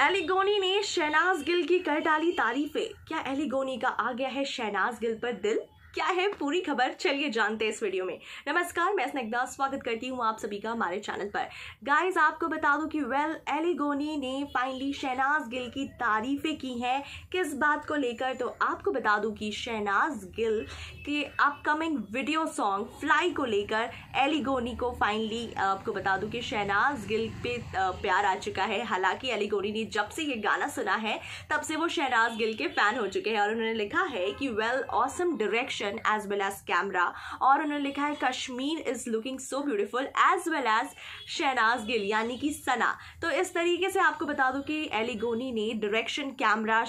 एलिगोनी ने शहनाज गिल की कर डाली तारीफें क्या एलिगोनी का आ गया है शहनाज गिल पर दिल क्या है पूरी खबर चलिए जानते हैं इस वीडियो में नमस्कार मैं स्निग्धा स्वागत करती हूँ आप सभी का हमारे चैनल पर गाइस आपको बता दूं कि वेल एलिगोनी ने फाइनली शहनाज गिल की तारीफें की हैं किस बात को लेकर तो आपको बता दूं कि शहनाज गिल के अपकमिंग वीडियो सॉन्ग फ्लाई को लेकर एलिगोनी को फाइनली आपको बता दूँ कि शहनाज गिल पे प्यार आ चुका है हालांकि एलिगोनी ने जब से ये गाना सुना है तब से वो शहनाज गिल के फैन हो चुके हैं और उन्होंने लिखा है कि well awesome direction action as well as camera और उन्होंने लिखा है Kashmir is looking so beautiful as well as Shehnaaz Gill यानी कि सना तो इस तरीके से आपको बता दूं कि एलिगोनी ने डायरेक्शन कैमरा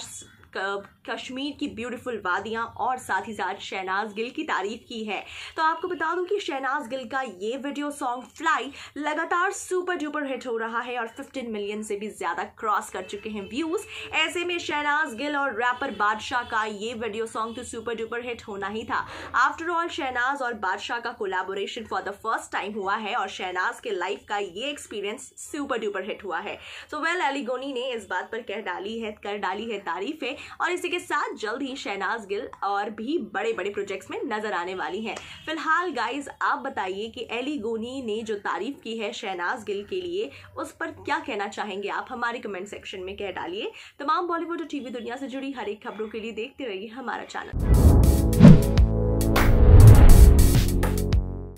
कश्मीर की ब्यूटीफुल वादियाँ और साथ ही साथ शहनाज गिल की तारीफ की है तो आपको बता दूं कि शहनाज गिल का ये वीडियो सॉन्ग फ्लाई लगातार सुपर डुपर हिट हो रहा है और 15 मिलियन से भी ज़्यादा क्रॉस कर चुके हैं व्यूज़ ऐसे में शहनाज गिल और रैपर बादशाह का ये वीडियो सॉन्ग तो सुपर डुपर हिट होना ही था आफ्टरऑल शहनाज और बादशाह का collaboration for the first time हुआ है और शहनाज के लाइफ का ये एक्सपीरियंस सुपर डुपर हिट हुआ है तो वेल एलिगोनी ने इस बात पर कह डाली है कर डाली है तारीफ है और इसी के साथ जल्द ही शहनाज गिल और भी बड़े बड़े प्रोजेक्ट्स में नजर आने वाली हैं फिलहाल गाइज आप बताइए कि एली गोनी ने जो तारीफ की है शहनाज गिल के लिए उस पर क्या कहना चाहेंगे आप हमारे कमेंट सेक्शन में कह डालिए तमाम बॉलीवुड और टीवी दुनिया से जुड़ी हर एक खबरों के लिए देखते रहिए हमारा चैनल